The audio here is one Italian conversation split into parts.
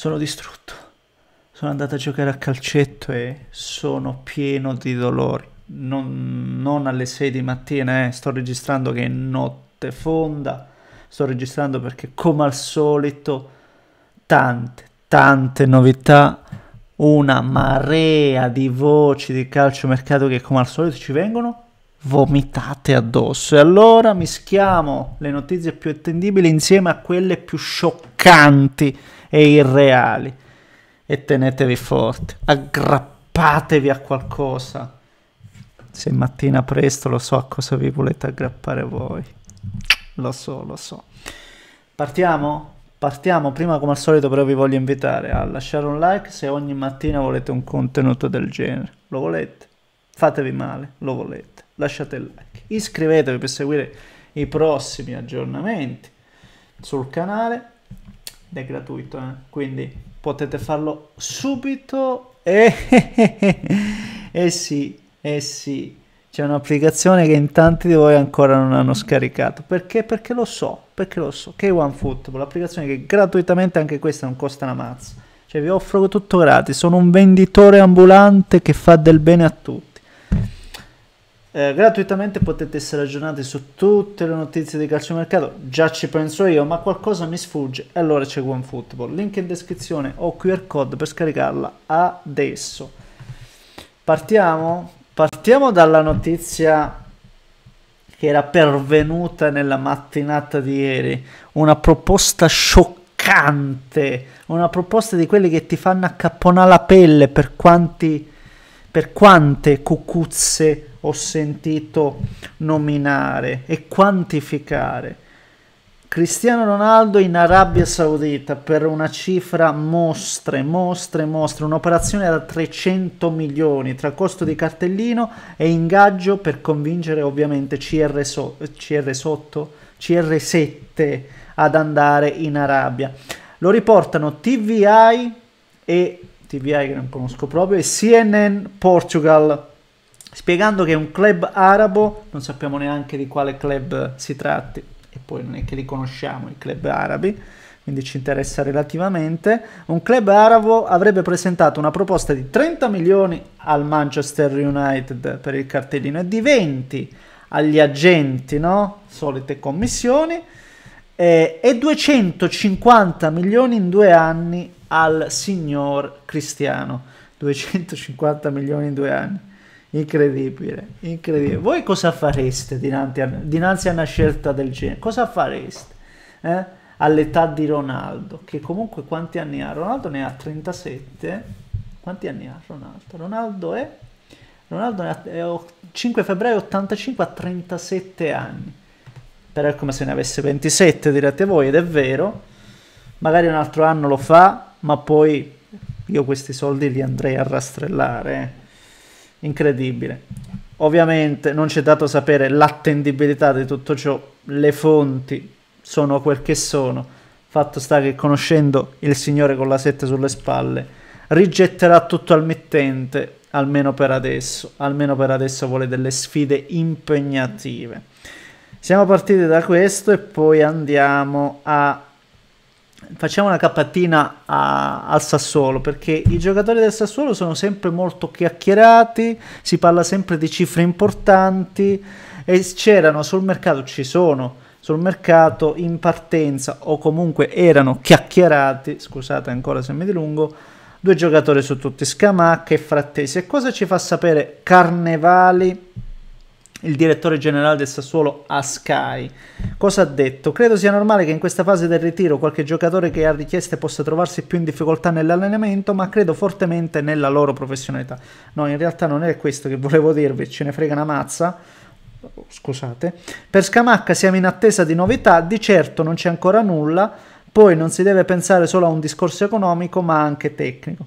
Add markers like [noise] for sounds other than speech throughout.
sono distrutto. Sono andato a giocare a calcetto e sono pieno di dolori. Non, non alle 6 di mattina, eh. sto registrando che è notte fonda. Sto registrando perché, come al solito, tante, tante novità. Una marea di voci di calciomercato che, come al solito, ci vengono vomitate addosso. E allora mischiamo le notizie più attendibili insieme a quelle più scioccanti e irreali. E tenetevi forte, aggrappatevi a qualcosa. Se mattina presto lo so a cosa vi volete aggrappare voi. Lo so, lo so. Partiamo? Partiamo, prima come al solito però vi voglio invitare a lasciare un like se ogni mattina volete un contenuto del genere. Lo volete? Fatevi male, lo volete. Lasciate il like. Iscrivetevi per seguire i prossimi aggiornamenti sul canale ed è gratuito, eh? quindi potete farlo subito e [laughs] eh sì, eh sì, c'è un'applicazione che in tanti di voi ancora non hanno scaricato, perché? Perché lo so, perché lo so, che è OneFootball, l'applicazione che gratuitamente anche questa non costa una mazza, cioè vi offro tutto gratis, sono un venditore ambulante che fa del bene a tutti eh, gratuitamente potete essere aggiornati su tutte le notizie di calcio mercato. già ci penso io, ma qualcosa mi sfugge e allora c'è OneFootball. Link in descrizione o QR code per scaricarla adesso. Partiamo? Partiamo dalla notizia che era pervenuta nella mattinata di ieri, una proposta scioccante, una proposta di quelli che ti fanno accapponare la pelle per quanti per quante cucuzze ho sentito nominare e quantificare. Cristiano Ronaldo in Arabia Saudita per una cifra mostre, mostre, mostre, un'operazione da 300 milioni tra costo di cartellino e ingaggio per convincere ovviamente CR, so- CR sotto, CR7 ad andare in Arabia. Lo riportano TVI e TVI che non conosco proprio e CNN Portugal spiegando che è un club arabo, non sappiamo neanche di quale club si tratti, e poi non è che li conosciamo i club arabi, quindi ci interessa relativamente, un club arabo avrebbe presentato una proposta di 30 milioni al Manchester United per il cartellino e di 20 agli agenti, no? solite commissioni, eh, e 250 milioni in due anni al signor Cristiano. 250 milioni in due anni. Incredibile, incredibile. Mm. Voi cosa fareste dinanzi a, dinanzi a una scelta del genere? Cosa fareste? Eh? All'età di Ronaldo, che comunque quanti anni ha? Ronaldo ne ha 37. Quanti anni ha Ronaldo? Ronaldo è... Ronaldo ha, è 5 febbraio 85 a 37 anni. Però è come se ne avesse 27, direte voi, ed è vero. Magari un altro anno lo fa, ma poi io questi soldi li andrei a rastrellare. Eh incredibile. Ovviamente non c'è dato sapere l'attendibilità di tutto ciò, le fonti sono quel che sono. Fatto sta che conoscendo il Signore con la sette sulle spalle, rigetterà tutto al mittente, almeno per adesso, almeno per adesso vuole delle sfide impegnative. Siamo partiti da questo e poi andiamo a facciamo una cappatina al Sassuolo perché i giocatori del Sassuolo sono sempre molto chiacchierati, si parla sempre di cifre importanti e c'erano sul mercato, ci sono sul mercato in partenza o comunque erano chiacchierati, scusate ancora se mi dilungo, due giocatori su tutti, Scamacca e Frattesi. E cosa ci fa sapere Carnevali? il direttore generale del Sassuolo a Sky. Cosa ha detto? Credo sia normale che in questa fase del ritiro qualche giocatore che ha richieste possa trovarsi più in difficoltà nell'allenamento, ma credo fortemente nella loro professionalità. No, in realtà non è questo che [laughs] volevo dirvi, ce ne frega una mazza. Scusate. Per Scamacca siamo in attesa di novità, di certo non c'è ancora nulla, poi non si deve pensare solo a un discorso economico, ma anche tecnico.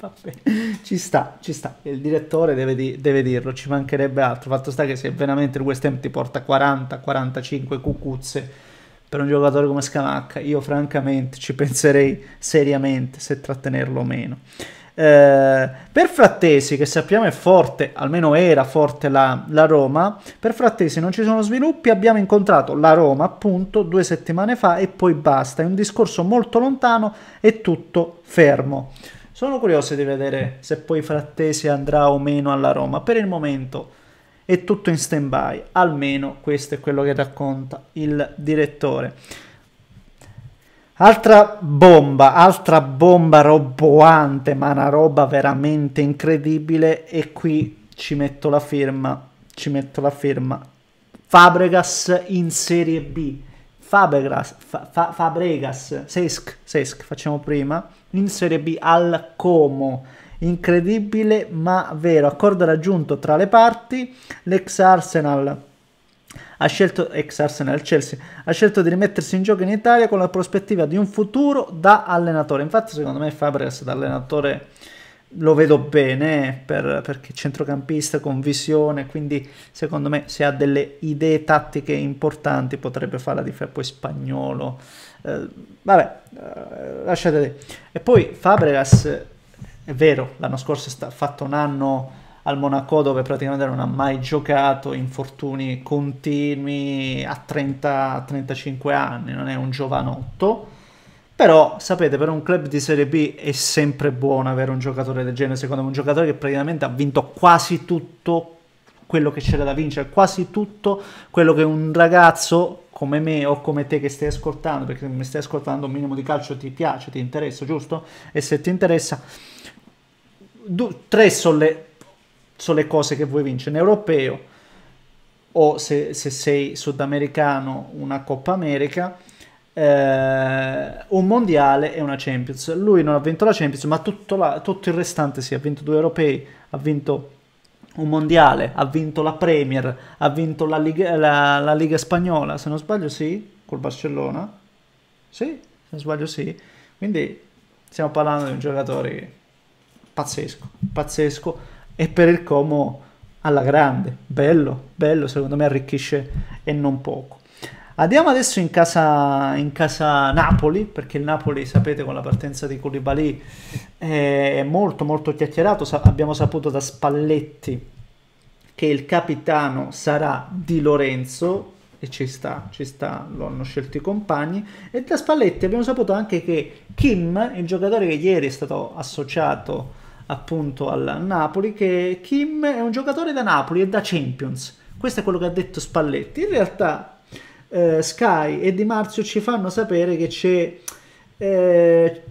Vabbè, ci sta, ci sta. Il direttore deve, di, deve, dirlo, ci mancherebbe altro. Fatto sta che se veramente il West Ham ti porta 40-45 cucuzze per un giocatore come Scamacca, io francamente ci penserei seriamente se trattenerlo o meno. Eh, per Frattesi, che sappiamo è forte, almeno era forte la, la, Roma, per Frattesi non ci sono sviluppi, abbiamo incontrato la Roma appunto due settimane fa e poi basta, è un discorso molto lontano e tutto fermo. Sono curioso di vedere se poi Frattesi andrà o meno alla Roma. Per il momento è tutto in stand-by, almeno questo è quello che racconta il direttore. Altra bomba, altra bomba roboante, ma una roba veramente incredibile e qui ci metto la firma, ci metto la firma. Fabregas in Serie B. Fabregas, fa, fa, Fabregas, Sesc, Sesc, facciamo prima in Serie B al Como. Incredibile ma vero, accordo raggiunto tra le parti, l'ex Arsenal ha scelto, ex Arsenal Chelsea, ha scelto di rimettersi in gioco in Italia con la prospettiva di un futuro da allenatore. Infatti secondo me Fabregas da allenatore lo vedo bene per, perché centrocampista con visione, quindi secondo me se ha delle idee tattiche importanti potrebbe fare la difesa, poi spagnolo, eh, vabbè, eh, lasciate lì. E poi Fabregas, è vero, l'anno scorso ha fatto un anno al Monaco dove praticamente non ha mai giocato, infortuni continui a 30-35 anni, non è un giovanotto, però, sapete, per un club di Serie B è sempre buono avere un giocatore del genere, secondo me, un giocatore che praticamente ha vinto quasi tutto quello che c'era da vincere, quasi tutto quello che un ragazzo come me o come te che stai ascoltando, perché mi stai ascoltando un minimo di calcio ti piace, ti interessa, giusto? E se ti interessa, du- tre sono le, sono le cose che vuoi vincere, un europeo o se, se sei sudamericano una Coppa America eh, un mondiale e una Champions. Lui non ha vinto la Champions, ma tutto, la, tutto il restante sì, ha vinto due europei, ha vinto un mondiale, ha vinto la Premier, ha vinto la Liga, la, la Liga spagnola, se non sbaglio sì, col Barcellona. Sì, se non sbaglio sì. Quindi stiamo parlando di un giocatore pazzesco, pazzesco e per il Como alla grande, bello, bello, secondo me arricchisce e non poco. Andiamo adesso in casa, in casa, Napoli, perché il Napoli, sapete, con la partenza di Koulibaly è molto molto chiacchierato. Sa abbiamo saputo da Spalletti che il capitano sarà Di Lorenzo, e ci sta, ci sta, lo hanno scelto i compagni. E da Spalletti abbiamo saputo anche che Kim, il giocatore che ieri è stato associato appunto al Napoli, che Kim è un giocatore da Napoli e da Champions. Questo è quello che ha detto Spalletti. In realtà eh, Sky e Di Marzio ci fanno sapere che c'è, eh,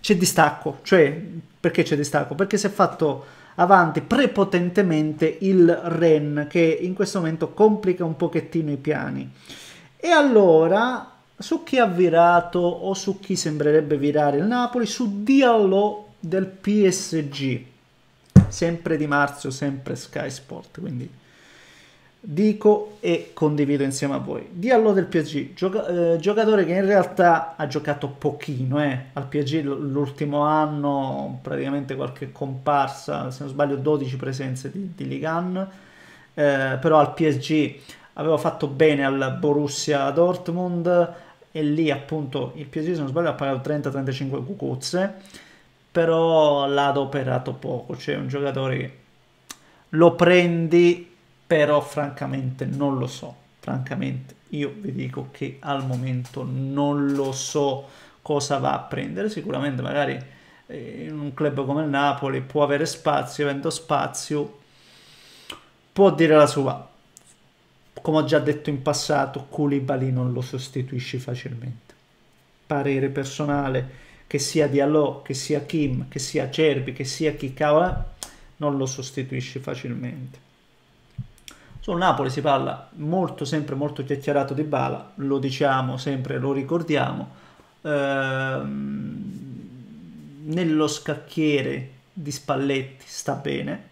c'è distacco. Cioè, perché c'è distacco? Perché si è fatto avanti prepotentemente il Ren che in questo momento complica un pochettino i piani. E allora su chi ha virato o su chi sembrerebbe virare il Napoli? Su Diallo del PSG, sempre di marzo, sempre Sky Sport, quindi dico e condivido insieme a voi. Diallo del PSG, gioca eh, giocatore che in realtà ha giocato pochino eh. al PSG l'ultimo anno, praticamente qualche comparsa, se non sbaglio 12 presenze di, di Ligan, eh, però al PSG aveva fatto bene al Borussia Dortmund e lì appunto il PSG se non sbaglio ha pagato 30-35 cucuzze, però l'ha adoperato poco, cioè un giocatore che lo prendi però francamente non lo so, francamente io vi dico che al momento non lo so cosa va a prendere, sicuramente magari eh, in un club come il Napoli può avere spazio, avendo spazio può dire la sua, come ho già detto in passato, Koulibaly non lo sostituisci facilmente. Parere personale, che sia Diallo, che sia Kim, che sia Cerbi, che sia chi cavolo, non lo sostituisci facilmente. Sul Napoli si parla molto, sempre molto chiacchierato di Bala, lo diciamo sempre, lo ricordiamo. Ehm, nello scacchiere di Spalletti sta bene,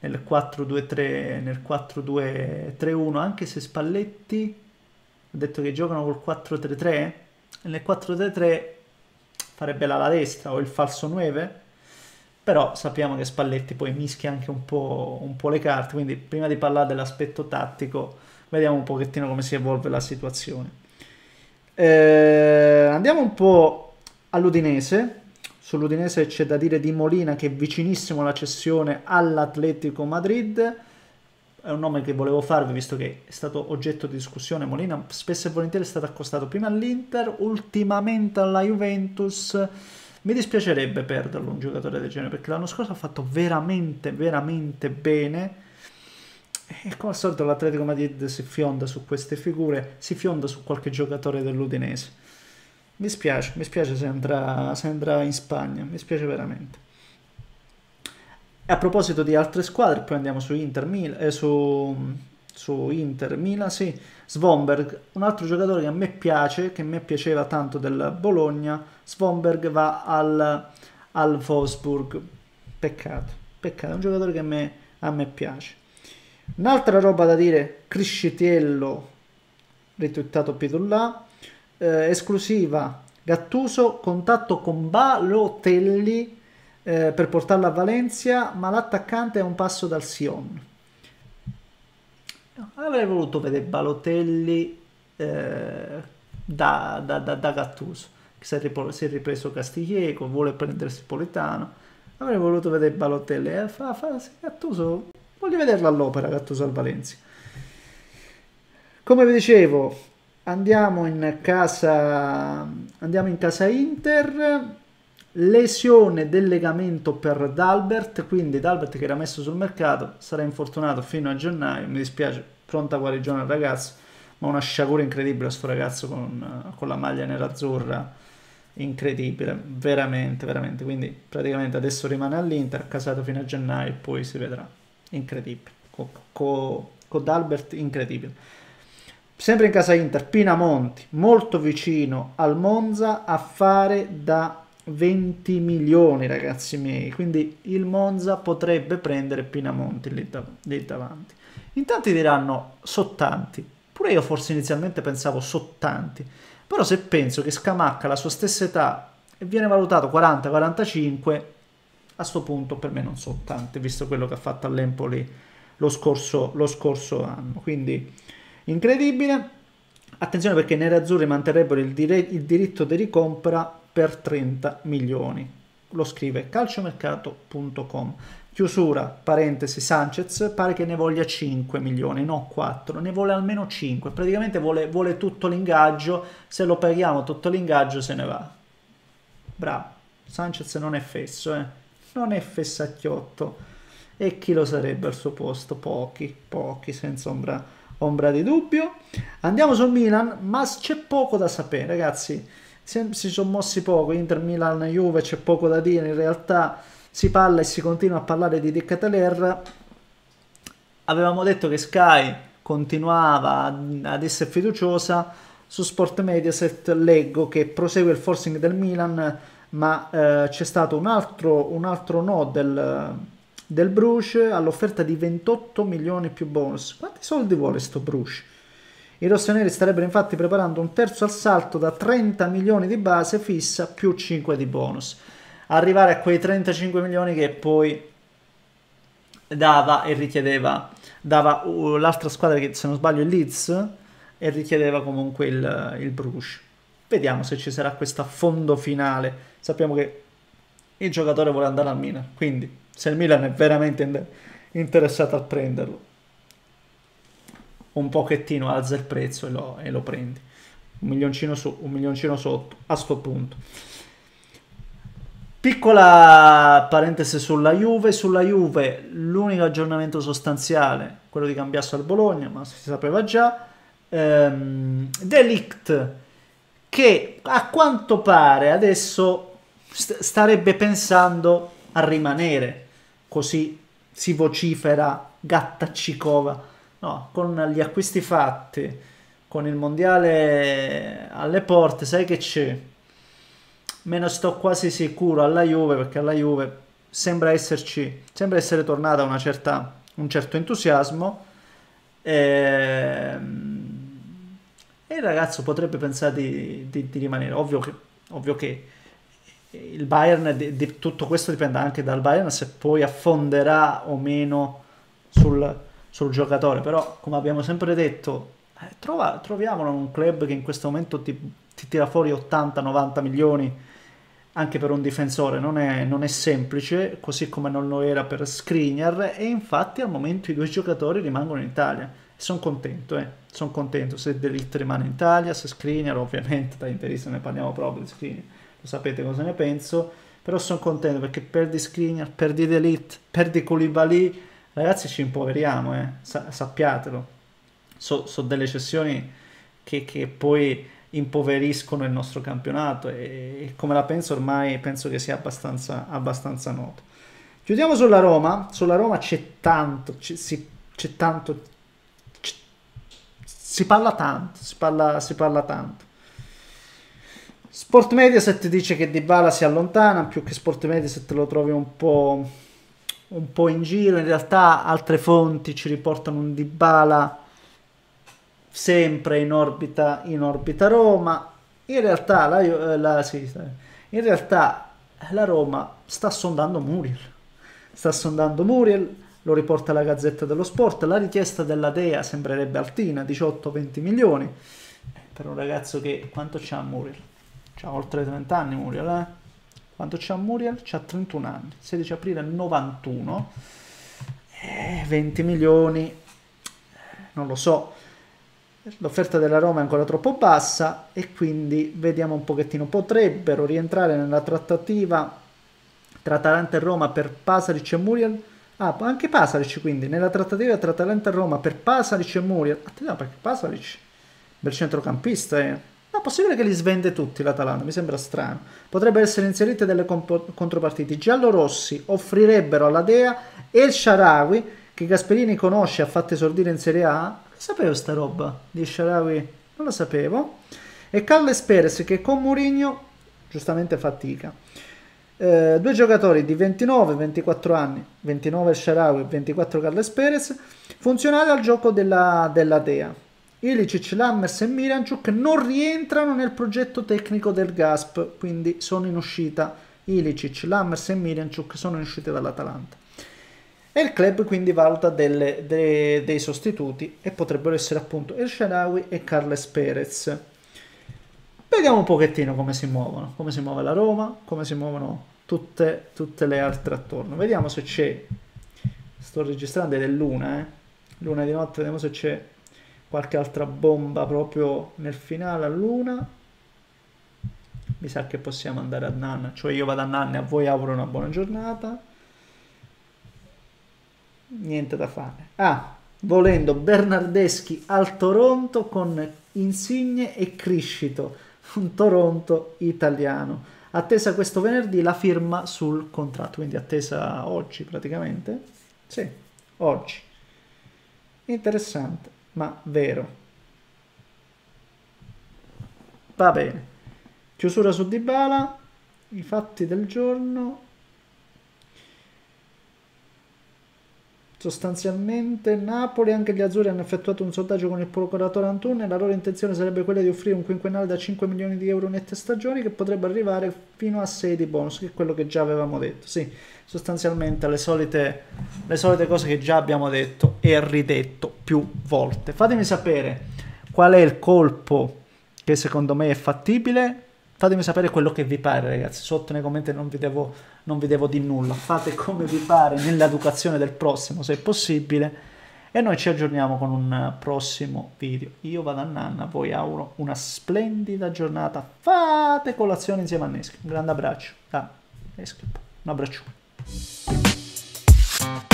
nel 4-2-3, nel 4-2-3-1, anche se Spalletti ha detto che giocano col 4-3-3, nel 4-3-3 farebbe l'ala destra o il falso 9, però sappiamo che Spalletti poi mischia anche un po', un po', le carte, quindi prima di parlare dell'aspetto tattico vediamo un pochettino come si evolve la situazione. Eh, andiamo un po' all'Udinese, sull'Udinese c'è da dire di Molina che è vicinissimo alla cessione all'Atletico Madrid, è un nome che volevo farvi visto che è stato oggetto di discussione, Molina spesso e volentieri è stato accostato prima all'Inter, ultimamente alla Juventus mi dispiacerebbe perderlo un giocatore del genere perché l'anno scorso ha fatto veramente, veramente bene. E come al solito l'Atletico Madrid si fionda su queste figure, si fionda su qualche giocatore dell'Udinese. Mi spiace, mi spiace se andrà, se andrà in Spagna, mi spiace veramente. E a proposito di altre squadre, poi andiamo su Inter, Mil- eh, su su Inter Milan, sì, Svomberg, un altro giocatore che a me piace, che a me piaceva tanto del Bologna, Svonberg va al, al Wolfsburg, peccato, peccato, è un giocatore che a me, a me piace. Un'altra roba da dire, Criscitiello, ritwittato Pitullà, eh, esclusiva, Gattuso, contatto con Balotelli eh, per portarlo a Valencia, ma l'attaccante è un passo dal Sion avrei voluto vedere Balotelli eh, da, da, da, da, Gattuso, che si è, ripo- si è ripreso Castiglieco, vuole prendersi Politano. Avrei voluto vedere Balotelli. Eh, fa, fa, Gattuso, voglio vederlo all'opera, Gattuso al Valencia. Come vi dicevo, andiamo in casa, andiamo in casa Inter lesione del legamento per Dalbert, quindi Dalbert che era messo sul mercato sarà infortunato fino a gennaio, mi dispiace, pronta guarigione al ragazzo, ma una sciagura incredibile sto ragazzo con, eh, con la maglia nerazzurra, incredibile, veramente, veramente, quindi praticamente adesso rimane all'Inter, casato fino a gennaio e poi si vedrà, incredibile, con co, co Dalbert incredibile. Sempre in casa Inter, Pinamonti, molto vicino al Monza, a fare da 20 milioni ragazzi miei quindi il Monza potrebbe prendere Pinamonti lì, dav lì davanti in tanti diranno sottanti pure io forse inizialmente pensavo sottanti però se penso che Scamacca la sua stessa età e viene valutato 40-45 a questo punto per me non sottanti visto quello che ha fatto all'Empoli lo scorso, lo scorso anno quindi incredibile attenzione perché i nerazzurri manterrebbero il, il diritto di ricompra per 30 milioni. Lo scrive calciomercato.com. Chiusura, parentesi, Sanchez pare che ne voglia 5 milioni, no 4, ne vuole almeno 5, praticamente vuole, vuole tutto l'ingaggio, se lo paghiamo tutto l'ingaggio se ne va. Bravo, Sanchez non è fesso, eh. non è fessacchiotto. E chi lo sarebbe al suo posto? Pochi, pochi, senza ombra, ombra di dubbio. Andiamo sul Milan, ma c'è poco da sapere, ragazzi si sono mossi poco, Inter, Milan, Juve, c'è poco da dire, in realtà si parla e si continua a parlare di Decathlon. Avevamo detto che Sky continuava ad essere fiduciosa, su Sport Mediaset leggo che prosegue il forcing del Milan, ma eh, c'è stato un altro, un altro no del, del Bruce all'offerta di 28 milioni più bonus. Quanti soldi vuole sto Bruce? I rossoneri starebbero infatti preparando un terzo assalto da 30 milioni di base fissa più 5 di bonus. Arrivare a quei 35 milioni che poi dava e richiedeva dava uh, l'altra squadra che se non sbaglio è Leeds e richiedeva comunque il, il Bruges. Vediamo se ci sarà questo fondo finale. Sappiamo che il giocatore vuole andare al Milan, quindi se il Milan è veramente interessato a prenderlo un pochettino alza il prezzo e lo, e lo prendi. Un milioncino su, un milioncino sotto, a sto punto. Piccola parentesi sulla Juve, sulla Juve l'unico aggiornamento sostanziale, quello di cambiarsi al Bologna, ma si sapeva già, ehm, Delict che a quanto pare adesso st- starebbe pensando a rimanere, così si vocifera Gattacicova No, con gli acquisti fatti, con il mondiale alle porte, sai che c'è? Me ne sto quasi sicuro alla Juve perché alla Juve sembra esserci, sembra essere tornata una certa, un certo entusiasmo. E, ehm, e il ragazzo potrebbe pensare di, di, di rimanere. Ovvio che, ovvio che il Bayern, di, tutto questo dipende anche dal Bayern se poi affonderà o meno sul sul giocatore, però come abbiamo sempre detto, eh, trova, troviamolo in un club che in questo momento ti, ti tira fuori 80-90 milioni anche per un difensore, non è, non è, semplice, così come non lo era per Skriniar e infatti al momento i due giocatori rimangono in Italia. Sono contento, eh. sono contento se Delict rimane in Italia, se Skriniar ovviamente da interista ne parliamo proprio di Skriniar, lo sapete cosa ne penso, però sono contento perché perdi Skriniar, perdi Delict, perdi Koulibaly, Ragazzi, ci impoveriamo, eh? Sa- sappiatelo. Sono so delle cessioni che, che, poi impoveriscono il nostro campionato e, e, come la penso ormai penso che sia abbastanza, abbastanza noto. Chiudiamo sulla Roma. Sulla Roma c'è tanto, c'è, si, c'è tanto c'è, si parla tanto, si parla, si parla tanto. Sport Mediaset dice che Dybala si allontana, più che Sport Mediaset lo trovi un po' un po' in giro, in realtà altre fonti ci riportano un Dybala sempre in orbita, in orbita Roma, in realtà la, eh, la, sì, in realtà la Roma sta sondando Muriel, sta sondando Muriel, lo riporta la Gazzetta dello Sport, la richiesta della Dea sembrerebbe altina, 18-20 milioni, per un ragazzo che quanto c'ha Muriel? C'ha oltre 30 anni Muriel, eh? Quanto c'ha Muriel? C'ha 31 anni, 16 aprile 91, eh, 20 milioni, eh, non lo so, l'offerta della Roma è ancora troppo bassa e quindi vediamo un pochettino, potrebbero rientrare nella trattativa tra Atalanta e Roma per Pasaric e Muriel? Ah, anche Pasaric quindi, nella trattativa tra Atalanta e Roma per Pasaric e Muriel, attenzione perché Pasaric, bel centrocampista eh ma ah, è possibile che li svende tutti l'Atalanta? Mi sembra strano. Potrebbero essere inserite delle contropartite. Giallorossi offrirebbero alla Dea e El Sharawi, che Gasperini conosce, e ha fatto esordire in Serie A. Sapevo sta roba di Sharawi? Non la sapevo. E Carles Perez, che con Mourinho giustamente fatica. Eh, due giocatori di 29 24 anni, 29 El Sharawi e 24 Carles Perez, funzionali al gioco della, della Dea Ilicic, Lammers e Miranchuk non rientrano nel progetto tecnico del GASP, quindi sono in uscita. Ilicic, Lammers e Miranchuk sono in uscita dall'Atalanta. E il club quindi valuta delle, de, dei sostituti e potrebbero essere appunto El Sharawi e Carles Perez. Vediamo un pochettino come si muovono, come si muove la Roma, come si muovono tutte, tutte le altre attorno. Vediamo se c'è, sto registrando ed è luna, eh? luna di notte, vediamo se c'è qualche altra bomba proprio nel finale a Luna. mi sa che possiamo andare a Nanna cioè io vado a Nanna e a voi auguro una buona giornata niente da fare ah volendo Bernardeschi al Toronto con Insigne e Criscito un Toronto italiano attesa questo venerdì la firma sul contratto quindi attesa oggi praticamente sì oggi interessante ma vero. Va bene. Chiusura su Dybala, i fatti del giorno. Sostanzialmente Napoli, anche gli azzurri hanno effettuato un sondaggio con il procuratore Antun e la loro intenzione sarebbe quella di offrire un quinquennale da 5 milioni di euro nette stagioni che potrebbe arrivare fino a 6 di bonus, che è quello che già avevamo detto. Sì, sostanzialmente le solite, le solite cose che già abbiamo detto e ridetto più volte. Fatemi sapere qual è il colpo che secondo me è fattibile. Fatemi sapere quello che vi pare, ragazzi. Sotto nei commenti non vi devo, non vi devo di nulla. Fate come vi pare nell'educazione del prossimo, se è possibile. E noi ci aggiorniamo con un prossimo video. Io vado a Nanna, voi auguro una splendida giornata. Fate colazione insieme a Nesca, Un grande abbraccio da ah, Un abbraccione. Thank